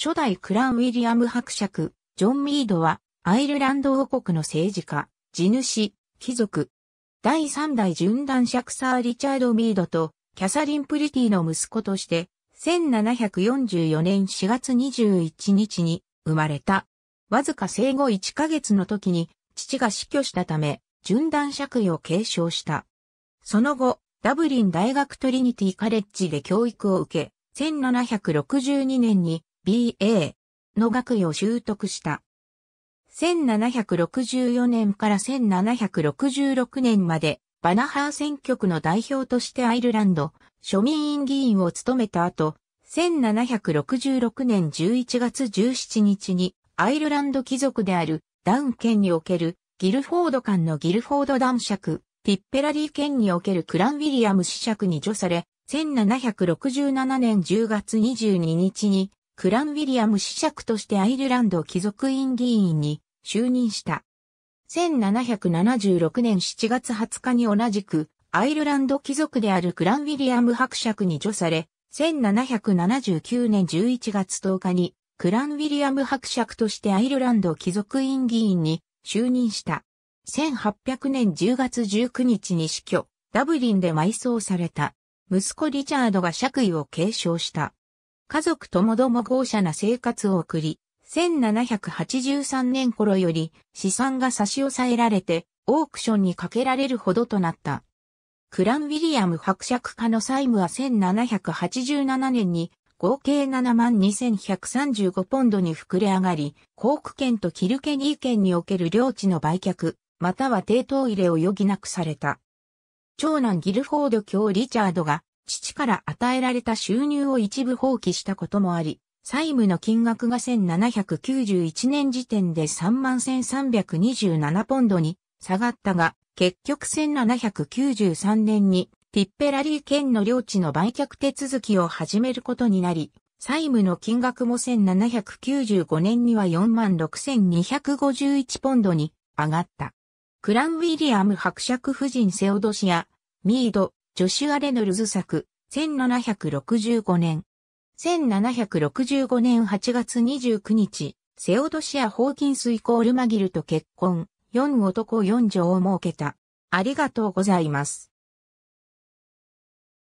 初代クランウィリアム伯爵、ジョン・ミードは、アイルランド王国の政治家、地主、貴族。第3代順断爵サー・リチャード・ミードと、キャサリン・プリティの息子として、1744年4月21日に生まれた。わずか生後1ヶ月の時に、父が死去したため、順断爵位を継承した。その後、ダブリン大学トリニティカレッジで教育を受け、1762年に BA の学位を習得した。1764年から1766年までバナハー選挙区の代表としてアイルランド庶民院議員を務めた後、1766年11月17日にアイルランド貴族であるダウン県におけるギルフォード間のギルフォード男爵、ティッペラリー県におけるクラン・ウィリアム子爵に除され、1767年10月22日にクラン・ウィリアム子爵としてアイルランド貴族院議員に就任した。1776年7月20日に同じく、アイルランド貴族であるクラン・ウィリアム伯爵に除され、1779年11月10日に、クラン・ウィリアム伯爵としてアイルランド貴族院議員に就任した。1800年10月19日に死去、ダブリンで埋葬された。息子リチャードが爵位を継承した。家族ともども豪奢な生活を送り、1783年頃より資産が差し押さえられて、オークションにかけられるほどとなった。クラン・ウィリアム伯爵家の債務は1787年に合計7万2135ポンドに膨れ上がり、コーク県とキルケニー県における領地の売却、または抵当入れを余儀なくされた。長男ギルフォード卿リチャードが父から与えられた収入を一部放棄したこともあり、債務の金額が1791年時点で31,327ポンドに下がったが、結局1793年にティッペラリー県の領地の売却手続きを始めることになり、債務の金額も1795年には46,251ポンドに上がった。クラン・ウィリアム伯爵夫人セオドシア、ミード、ジョシュア・レノルズ作、1765年。1765年8月29日、セオドシア・ホーキンスイコールマギルと結婚、4男4女を設けた。ありがとうございます。